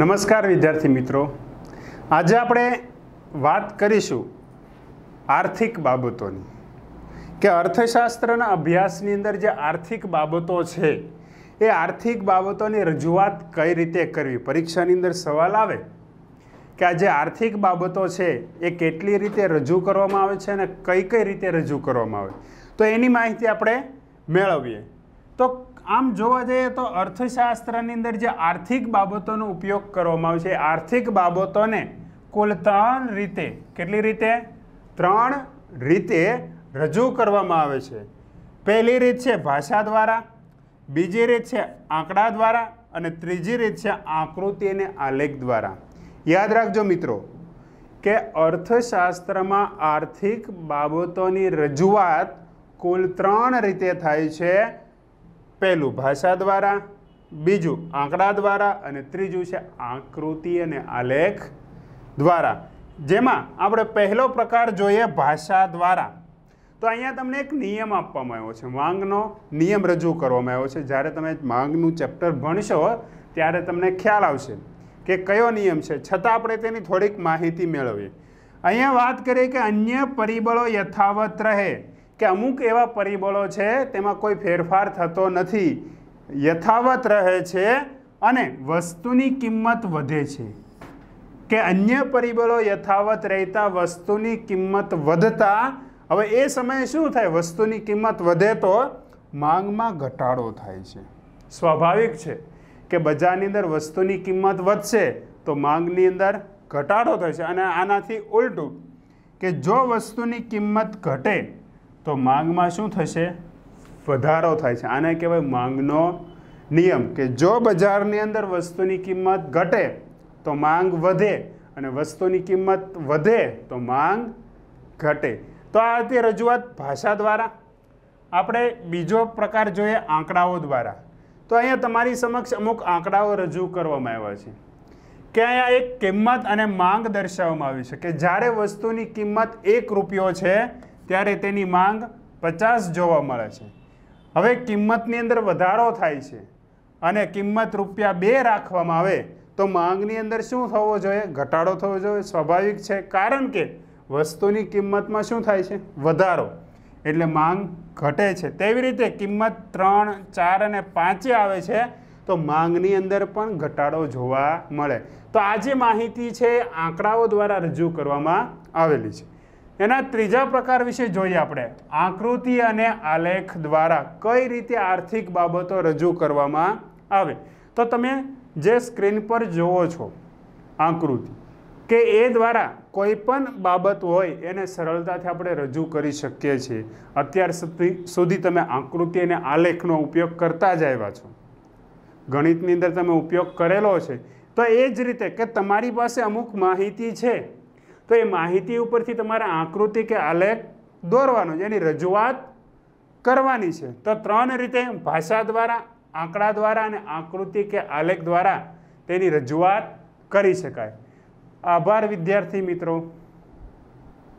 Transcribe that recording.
નમસ્કાર વિદ્યાર્થી મિત્રો આજે આપણે વાત કરીશું આર્થિક બાબતોની કે અર્થશાસ્ત્રના અભ્યાસની અંદર જે આર્થિક બાબતો છે એ આર્થિક બાબતોની રજૂઆત કઈ રીતે કરવી પરીક્ષાની અંદર સવાલ આવે કે આ જે આર્થિક બાબતો છે એ કેટલી રીતે રજૂ કરવામાં આવે છે અને કઈ કઈ રીતે રજૂ કરવામાં આવે તો એની માહિતી આપણે મેળવીએ તો આમ જોવા જઈએ તો અર્થશાસ્ત્રની અંદર જે આર્થિક બાબતોનો ઉપયોગ કરવામાં આવે છે આર્થિક બાબતોને કુલ ત્રણ રીતે કેટલી રીતે ત્રણ રીતે રજૂ કરવામાં આવે છે પહેલી રીત છે ભાષા દ્વારા બીજી રીત છે આંકડા દ્વારા અને ત્રીજી રીત છે આકૃતિ અને આલેખ દ્વારા યાદ રાખજો મિત્રો કે અર્થશાસ્ત્રમાં આર્થિક બાબતોની રજૂઆત કુલ ત્રણ રીતે થાય છે પહેલું ભાષા દ્વારા બીજું આંકડા દ્વારા અને ત્રીજું છે આકૃતિ અને આલેખ દ્વારા જેમાં આપણે પહેલો પ્રકાર જોઈએ ભાષા દ્વારા તો અહીંયા તમને એક નિયમ આપવામાં આવ્યો છે માંગનો નિયમ રજૂ કરવામાં આવ્યો છે જ્યારે તમે માંગનું ચેપ્ટર ભણશો ત્યારે તમને ખ્યાલ આવશે કે કયો નિયમ છે છતાં આપણે તેની થોડીક માહિતી મેળવીએ અહીંયા વાત કરીએ કે અન્ય પરિબળો યથાવત રહે કે અમુક એવા પરિબળો છે તેમાં કોઈ ફેરફાર થતો નથી યથાવત રહે છે અને વસ્તુની કિંમત વધે છે કે અન્ય પરિબળો યથાવત રહેતા વસ્તુની કિંમત વધતા હવે એ સમયે શું થાય વસ્તુની કિંમત વધે તો માંગમાં ઘટાડો થાય છે સ્વાભાવિક છે કે બજારની અંદર વસ્તુની કિંમત વધશે તો માંગની અંદર ઘટાડો થશે અને આનાથી ઉલટું કે જો વસ્તુની કિંમત ઘટે તો માંગમાં શું થશે વધારો થાય છે આને કહેવાય માંગનો નિયમ કે જો બજારની અંદર વસ્તુની કિંમત ઘટે તો માંગ વધે અને વસ્તુની કિંમત વધે તો માંગ ઘટે તો આ હતી રજૂઆત ભાષા દ્વારા આપણે બીજો પ્રકાર જોઈએ આંકડાઓ દ્વારા તો અહીંયા તમારી સમક્ષ અમુક આંકડાઓ રજૂ કરવામાં આવ્યા છે કે અહીંયા એક કિંમત અને માંગ દર્શાવવામાં આવી છે કે જ્યારે વસ્તુની કિંમત એક રૂપિયો છે ત્યારે તેની માંગ પચાસ જોવા મળે છે હવે કિંમતની અંદર વધારો થાય છે અને કિંમત રૂપિયા બે રાખવામાં આવે તો માંગની અંદર શું થવો જોઈએ ઘટાડો થવો જોઈએ સ્વાભાવિક છે કારણ કે વસ્તુની કિંમતમાં શું થાય છે વધારો એટલે માંગ ઘટે છે તેવી રીતે કિંમત ત્રણ ચાર અને પાંચે આવે છે તો માંગની અંદર પણ ઘટાડો જોવા મળે તો આ જે માહિતી છે આંકડાઓ દ્વારા રજૂ કરવામાં આવેલી છે એના ત્રીજા પ્રકાર વિશે જોઈએ આપણે આકૃતિ અને આલેખ દ્વારા કઈ રીતે આર્થિક બાબતો રજૂ કરવામાં આવે તો તમે જે સ્ક્રીન પર જુઓ છો આકૃતિ કે એ દ્વારા કોઈ પણ બાબત હોય એને સરળતાથી આપણે રજૂ કરી શકીએ છીએ અત્યાર સુધી તમે આકૃતિ અને આલેખનો ઉપયોગ કરતા જ આવ્યા છો ગણિતની અંદર તમે ઉપયોગ કરેલો છે તો એ જ રીતે કે તમારી પાસે અમુક માહિતી છે તો એ માહિતી ઉપરથી તમારે આકૃતિ કે આલેખ દોરવાનો છે એની રજૂઆત કરવાની છે તો ત્રણ રીતે ભાષા દ્વારા આંકડા દ્વારા અને આકૃતિ કે આલેખ દ્વારા તેની રજૂઆત કરી શકાય આભાર વિદ્યાર્થી મિત્રો